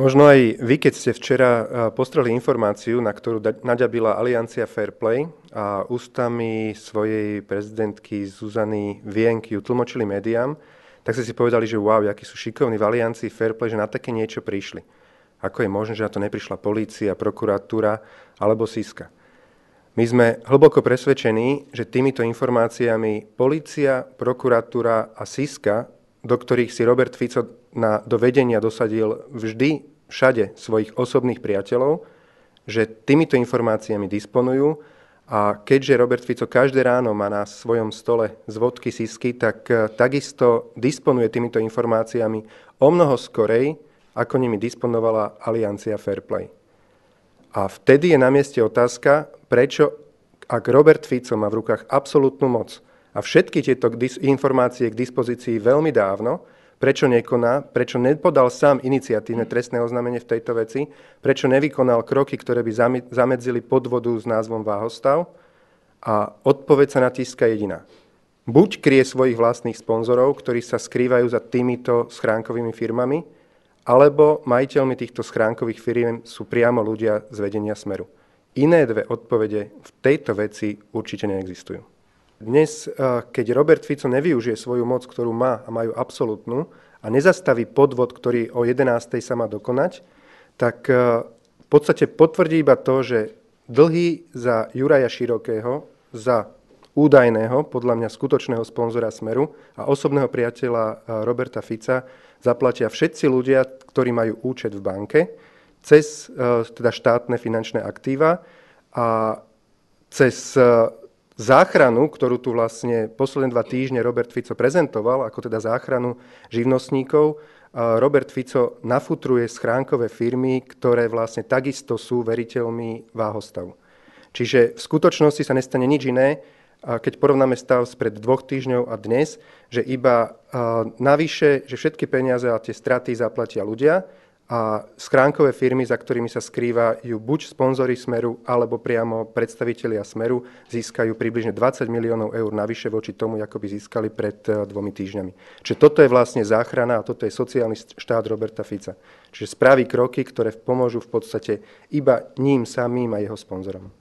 Možno aj vy, keď ste včera e, postreli informáciu, na ktorú naďabila Aliancia Fairplay a ústami svojej prezidentky Zuzany Vienk ju tlmočili médiám, tak ste si povedali, že wow, akí sú šikovní v Aliancii Fairplay, že na také niečo prišli. Ako je možné, že na to neprišla polícia, prokuratúra alebo SISKA? My sme hlboko presvedčení, že týmito informáciami policia, prokuratúra a SISKA, do ktorých si Robert Fico na, do vedenia dosadil vždy všade svojich osobných priateľov, že týmito informáciami disponujú a keďže Robert Fico každé ráno má na svojom stole z vodky sisky, tak e, takisto disponuje týmito informáciami o mnoho skorej, ako nimi disponovala Aliancia Fairplay. A vtedy je na mieste otázka, prečo, ak Robert Fico má v rukách absolútnu moc a všetky tieto informácie k dispozícii veľmi dávno, prečo nekoná, prečo nepodal sám iniciatívne trestné oznámenie v tejto veci, prečo nevykonal kroky, ktoré by zamedzili podvodu s názvom Váhostav. A odpoveď sa natíska jediná. Buď krie svojich vlastných sponzorov, ktorí sa skrývajú za týmito schránkovými firmami, alebo majiteľmi týchto schránkových firiem sú priamo ľudia z vedenia Smeru. Iné dve odpovede v tejto veci určite neexistujú. Dnes, eh, keď Robert Fico nevyužije svoju moc, ktorú má a majú absolútnu a nezastaví podvod, ktorý o 11. sa má dokonať, tak eh, v podstate potvrdí iba to, že dlhy za Juraja Širokého, za údajného, podľa mňa skutočného sponzora Smeru a osobného priateľa eh, Roberta Fica zaplatia všetci ľudia, ktorí majú účet v banke, cez teda štátne finančné aktíva a cez záchranu, ktorú tu vlastne posledné dva týždne Robert Fico prezentoval, ako teda záchranu živnostníkov, e, Robert Fico nafutruje schránkové firmy, ktoré vlastne takisto sú veriteľmi váhostavu. Čiže v skutočnosti sa nestane nič iné, keď porovnáme stav spred dvoch týždňov a dnes, že iba e, navyše, že všetky peniaze a tie straty zaplatia ľudia, a skránkové firmy, za ktorými sa skrýva ju buď sponzory Smeru, alebo priamo predstavitelia Smeru, získajú približne 20 miliónov eur navyše voči tomu, ako by získali pred e, dvomi týždňami. Čiže toto je vlastne záchrana a toto je sociálny štát Roberta Fica. Čiže spraví kroky, ktoré pomôžu v podstate iba ním samým a jeho sponzorom.